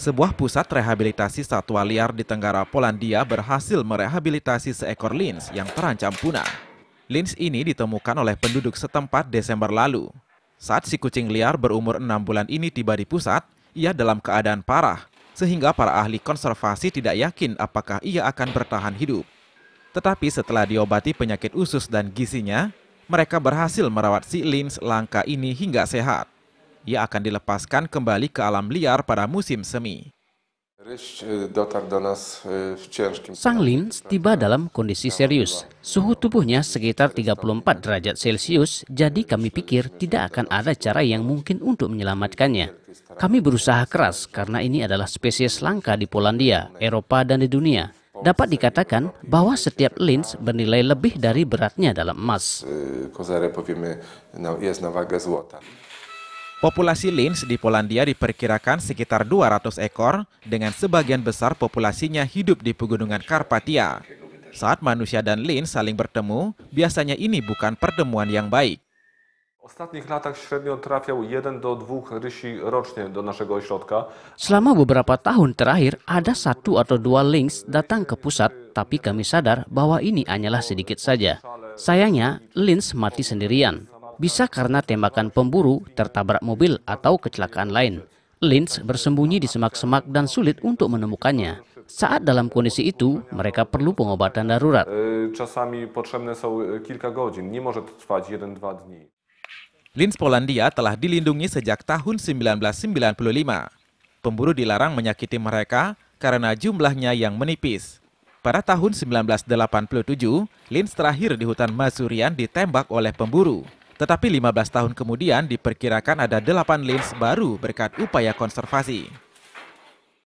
sebuah pusat rehabilitasi satwa liar di Tenggara Polandia berhasil merehabilitasi seekor lynx yang terancam punah. Lynx ini ditemukan oleh penduduk setempat Desember lalu. Saat si kucing liar berumur enam bulan ini tiba di pusat, ia dalam keadaan parah, sehingga para ahli konservasi tidak yakin apakah ia akan bertahan hidup. Tetapi setelah diobati penyakit usus dan gizinya, mereka berhasil merawat si lynx langka ini hingga sehat ia akan dilepaskan kembali ke alam liar pada musim semi. Sang Lin tiba dalam kondisi serius. Suhu tubuhnya sekitar 34 derajat Celcius, jadi kami pikir tidak akan ada cara yang mungkin untuk menyelamatkannya. Kami berusaha keras karena ini adalah spesies langka di Polandia, Eropa, dan di dunia. Dapat dikatakan bahwa setiap lens bernilai lebih dari beratnya dalam emas. Populasi lynx di Polandia diperkirakan sekitar 200 ekor dengan sebagian besar populasinya hidup di pegunungan Karpatia. Saat manusia dan lynx saling bertemu, biasanya ini bukan pertemuan yang baik. Selama beberapa tahun terakhir, ada satu atau dua lynx datang ke pusat, tapi kami sadar bahwa ini hanyalah sedikit saja. Sayangnya, lynx mati sendirian bisa karena tembakan pemburu, tertabrak mobil, atau kecelakaan lain. Lynch bersembunyi di semak-semak dan sulit untuk menemukannya. Saat dalam kondisi itu, mereka perlu pengobatan darurat. E, e, lins Polandia telah dilindungi sejak tahun 1995. Pemburu dilarang menyakiti mereka karena jumlahnya yang menipis. Pada tahun 1987, lins terakhir di hutan Masurian ditembak oleh pemburu. Tetapi 15 tahun kemudian diperkirakan ada 8 lins baru berkat upaya konservasi.